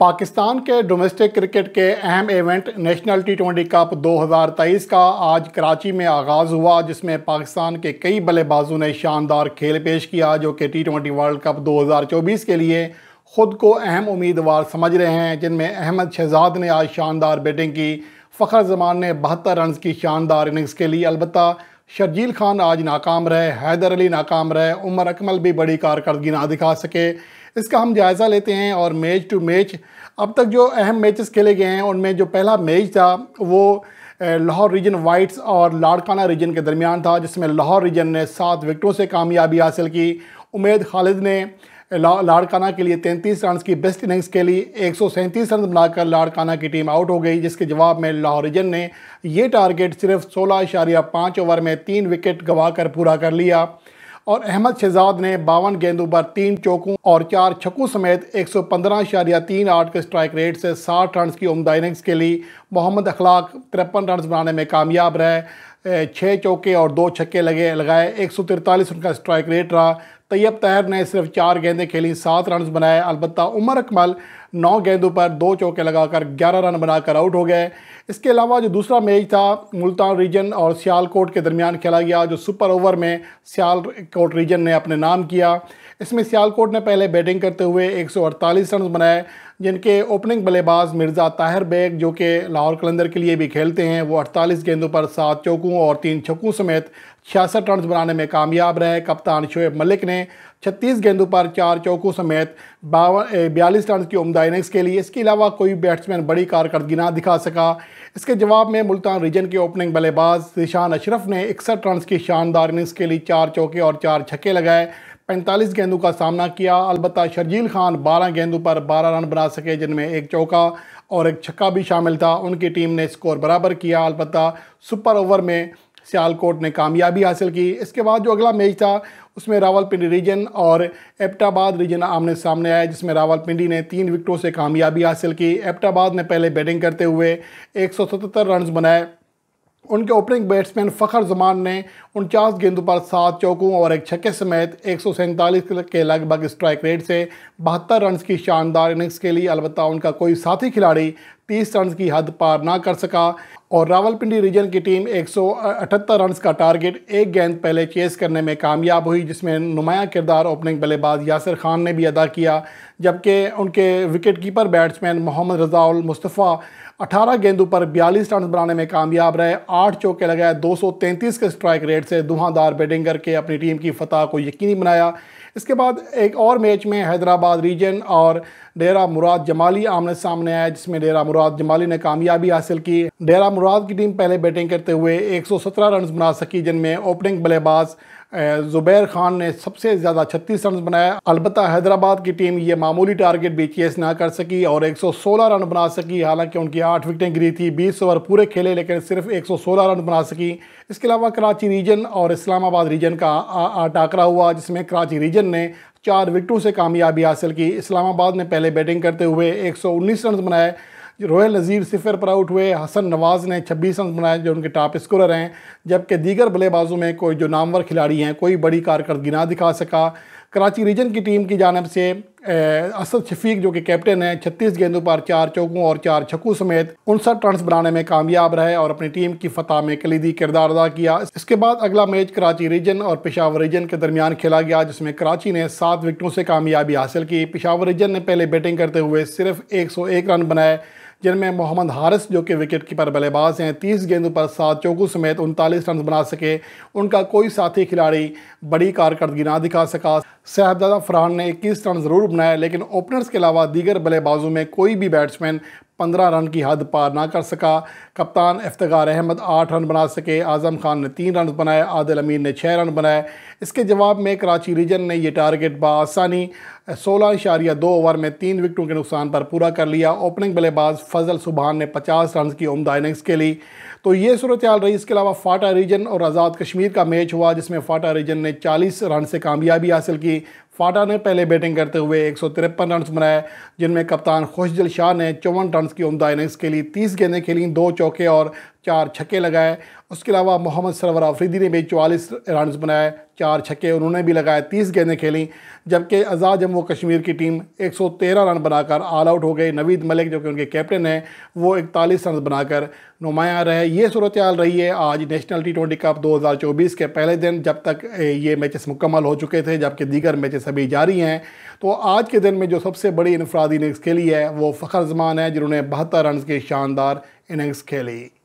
पाकिस्तान के domestic cricket के अहम event national T twenty cup 2023 का आज कराची में आगाज़ हुआ जिसमें पाकिस्तान के कई बल्लेबाजों ने शानदार खेल पेश किया जो कि टी ट्वेंटी वर्ल्ड कप 2024 के लिए ख़ुद को अहम उम्मीदवार समझ रहे हैं जिनमें अहमद शहजाद ने आज शानदार बैटिंग की फ़खर जमान ने बहत्तर रन की शानदार इनिंग्स के लिए अलबत् शर्जील खान आज नाकाम रहे हैदर अली नाकाम रहे उमर अकमल भी बड़ी कारकर्दगी ना दिखा सके इसका हम जायज़ा लेते हैं और मैच टू मैच अब तक जो अहम मैचेस खेले गए हैं उनमें जो पहला मैच था वो लाहौर रीजन वाइट्स और लाड़काना रीजन के दरमियान था जिसमें लाहौर रीजन ने सात विकटों से कामयाबी हासिल की उमेद खालिद ने ला, लाड़काना के लिए 33 रन की बेस्ट इनिंग्स के लिए एक सौ रन बनाकर लाड़काना की टीम आउट हो गई जिसके जवाब में लाहौर रीजन ने यह टारगेट सिर्फ सोलह इशारिया पाँच ओवर में तीन विकेट कर पूरा कर लिया और अहमद शहजाद ने बावन गेंदों पर तीन चौकों और चार छक्कों समेत एक सौ पंद्रह इशारिया तीन आठ के स्ट्राइक रेट से साठ रन की उमदा इनिंग्स के लिए मोहम्मद अखलाक तिरपन रन बनाने में कामयाब रहे छः चौके और दो छक्के लगे लगाए एक उनका स्ट्राइक रेट रहा तैयब तहर ने सिर्फ चार गेंदें खेली सात रन बनाए अलबत्त उमर अकमल नौ गेंदों पर दो चौके लगाकर ग्यारह रन बनाकर आउट हो गए इसके अलावा जो दूसरा मैच था मुल्तान रीजन और सियालकोट के दरमियान खेला गया जो सुपर ओवर में सियालकोट रीजन ने अपने नाम किया इसमें सियालकोट ने पहले बैटिंग करते हुए अड़तालीस रन बनाए जिनके ओपनिंग बल्लेबाज मिर्ज़ा ताहिर बेग जो कि लाहौर कलंदर के लिए भी खेलते हैं वो 48 गेंदों पर सात चौकों और तीन छक्कों समेत छियासठ रन बनाने में कामयाब रहे कप्तान शोएब मलिक ने 36 गेंदों पर चार चौकों समेत बावन बयालीस रन की उमदा इनिंग्स के लिए इसके अलावा कोई बैट्समैन बड़ी कारकर्दगी ना दिखा सका इसके जवाब में मुल्तान रीजन के ओपनिंग बल्लेबाज ऋशान अशरफ ने इकसठ रन की शानदार इनिंग्स के लिए चार चौके और चार छक्के लगाए 45 गेंदों का सामना किया अलबत् शर्जील खान 12 गेंदों पर 12 रन बना सके जिनमें एक चौका और एक छक्का भी शामिल था उनकी टीम ने स्कोर बराबर किया अलबत् सुपर ओवर में सियालकोट ने कामयाबी हासिल की इसके बाद जो अगला मैच था उसमें रावलपिंडी रीजन और एपटाबाद रीजन आमने सामने आया जिसमें रावलपिंडी ने तीन विकेटों से कामयाबी हासिल की एपटाबाद ने पहले बैटिंग करते हुए सतहत्तर रन बनाए उनके ओपनिंग बैट्समैन फ़खर जमान ने उनचास गेंदों पर सात चौकों और एक छक्के समेत एक के लगभग स्ट्राइक रेट से बहत्तर रन की शानदार इनिंग्स के लिए अलबत् उनका कोई साथी खिलाड़ी तीस रन की हद पार ना कर सका और रावलपिंडी रीजन की टीम एक रन का टारगेट एक गेंद पहले चेस करने में कामयाब हुई जिसमें नुमाया किरदार ओपनिंग बल्लेबाज यासिर खान ने भी अदा किया जबकि उनके wicket keeper batsman Mohammad Razaul Mustafa 18 गेंदों पर 42 रन बनाने में कामयाब रहे आठ चौके लगाए 233 के स्ट्राइक रेट से धुआंधार बैटिंग करके अपनी टीम की फतह को यकीनी बनाया इसके बाद एक और मैच में हैदराबाद रीजन और डेरा मुराद जमाली आमने सामने आया जिसमें डेरा मुराद जमाली ने कामयाबी हासिल की डेरा मुराद की टीम पहले बैटिंग करते हुए 117 रन बना सकी जिनमें ओपनिंग बल्लेबाज ज़ुबैर खान ने सबसे ज़्यादा छत्तीस रन बनाया अलबत् हैदराबाद की टीम ये मामूली टारगेट भी चेस ना कर सकी और 116 रन बना सकी हालांकि उनकी आठ विकटें गिरी थी 20 ओवर पूरे खेले लेकिन सिर्फ 116 रन बना सकी इसके अलावा कराची रीजन और इस्लामाबाद रीजन का टाकरा हुआ जिसमें कराची रीजन ने चार विकटों से कामयाबी हासिल की इस्लामाबाद ने पहले बैटिंग करते हुए 119 रन बनाए रोयल नज़ीर सिफर पर आउट हुए हसन नवाज़ ने 26 रन बनाए जो उनके टॉप स्कोरर हैं जबकि दीगर बल्लेबाजों में कोई जो नामवर खिलाड़ी हैं कोई बड़ी कारकर्दगी ना दिखा सका कराची रीजन की टीम की जानब से असद शफीक जो कि कैप्टन हैं छत्तीस गेंदों पर चार चौकों और चार छक्कों समेत उनसठ रन बनाने में कामयाब रहे और अपनी टीम की फतह में कलीदी किरदार अदा किया इसके बाद अगला मैच कराची रीजन और पेशावर रीजन के दरमियान खेला गया जिसमें कराची ने सात विकटों से कामयाबी हासिल की पिशावर रीजन ने पहले बैटिंग करते हुए सिर्फ एक सौ एक रन बनाए जिनमें मोहम्मद हारिस जो कि विकेट कीपर बल्लेबाज हैं तीस गेंदों पर सात चौकों समेत उनतालीस रन बना सके उनका कोई साथी खिलाड़ी बड़ी कारकर्दगी ना दिखा सका साहबजादा फरहान ने इक्कीस रन जरूर बनाया लेकिन ओपनर्स के अलावा दीगर बल्लेबाजों में कोई भी बैट्समैन पंद्रह रन की हद पार ना कर सका कप्तान इफ्तार अहमद आठ रन बना सके आज़म खान ने तीन रन बनाए आदिल अमीन ने छः रन बनाए इसके जवाब में कराची रीजन ने यह टारगेट बसानी सोलह इशारिया दो ओवर में तीन विकटों के नुकसान पर पूरा कर लिया ओपनिंग बल्लेबाज फजल सुबहान ने पचास रन की उमदा इनिंग्स के लिए तो ये सूरत हाल रही इसके अलावा फाटा रीजन और आज़ाद कश्मीर का मैच हुआ जिसमें फाटा रीजन ने चालीस रन से कामयाबी हासिल की फाटा ने पहले बैटिंग करते हुए एक सौ तिरपन रन बनाए जिनमें कप्तान खुशदिल शाह ने चौवन रन की उमदा इनिंग्स के लिए तीस गेंदें खेली दो चौके और चार छक्के लगाए उसके अलावा मोहम्मद सरवर आफरीदी ने भी चवालीस रन बनाए चार छक्के उन्होंने भी लगाए तीस गेंदें खेलें जबकि आज़ाद जम्मू कश्मीर की टीम 113 रन बनाकर ऑल आउट हो गई नवीद मलिक जो कि उनके कैप्टन हैं वो इकतालीस रन बनाकर नुमाया रहे ये सूरत हाल रही है आज नेशनल टी ट्वेंटी कप 2024 के पहले दिन जब तक ये मैचेस मुकम्मल हो चुके थे जबकि दीगर मैचेस अभी जारी हैं तो आज के दिन में जो सबसे बड़ी इनफरादी इनिंग्स खेली है वो फ़खर जमान है जिन्होंने बहत्तर रन की शानदार इनिंग्स खेली